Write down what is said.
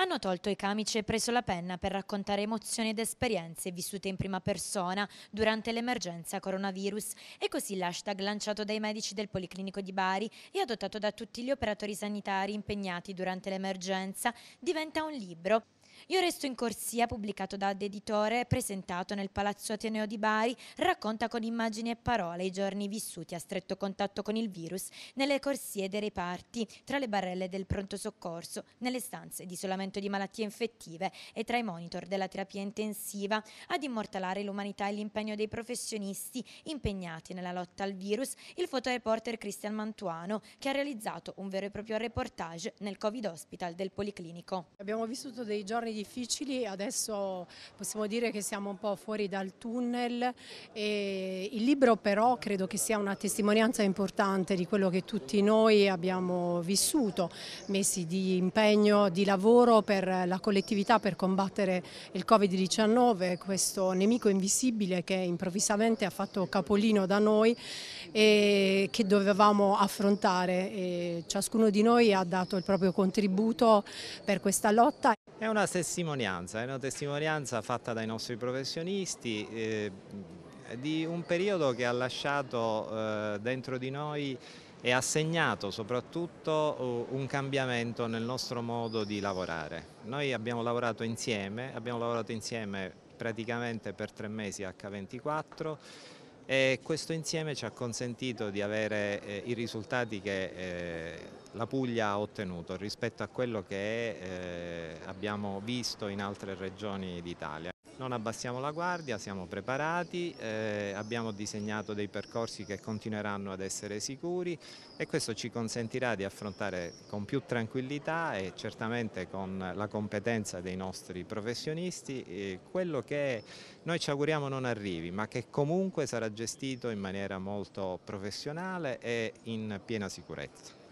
hanno tolto i camici e preso la penna per raccontare emozioni ed esperienze vissute in prima persona durante l'emergenza coronavirus e così l'hashtag lanciato dai medici del Policlinico di Bari e adottato da tutti gli operatori sanitari impegnati durante l'emergenza diventa un libro io resto in corsia, pubblicato da Editore, presentato nel Palazzo Ateneo di Bari, racconta con immagini e parole i giorni vissuti a stretto contatto con il virus nelle corsie dei reparti, tra le barrelle del pronto soccorso, nelle stanze di isolamento di malattie infettive e tra i monitor della terapia intensiva, ad immortalare l'umanità e l'impegno dei professionisti impegnati nella lotta al virus, il fotoreporter Cristian Mantuano, che ha realizzato un vero e proprio reportage nel Covid Hospital del Policlinico. Abbiamo vissuto dei giorni situazioni difficili, adesso possiamo dire che siamo un po' fuori dal tunnel e il libro però credo che sia una testimonianza importante di quello che tutti noi abbiamo vissuto, mesi di impegno, di lavoro per la collettività per combattere il Covid-19, questo nemico invisibile che improvvisamente ha fatto capolino da noi e che dovevamo affrontare. E ciascuno di noi ha dato il proprio contributo per questa lotta. È una testimonianza, è una testimonianza fatta dai nostri professionisti eh, di un periodo che ha lasciato eh, dentro di noi e ha segnato soprattutto eh, un cambiamento nel nostro modo di lavorare. Noi abbiamo lavorato insieme, abbiamo lavorato insieme praticamente per tre mesi H24 e questo insieme ci ha consentito di avere eh, i risultati che eh, la Puglia ha ottenuto rispetto a quello che eh, abbiamo visto in altre regioni d'Italia. Non abbassiamo la guardia, siamo preparati, eh, abbiamo disegnato dei percorsi che continueranno ad essere sicuri e questo ci consentirà di affrontare con più tranquillità e certamente con la competenza dei nostri professionisti eh, quello che noi ci auguriamo non arrivi ma che comunque sarà gestito in maniera molto professionale e in piena sicurezza.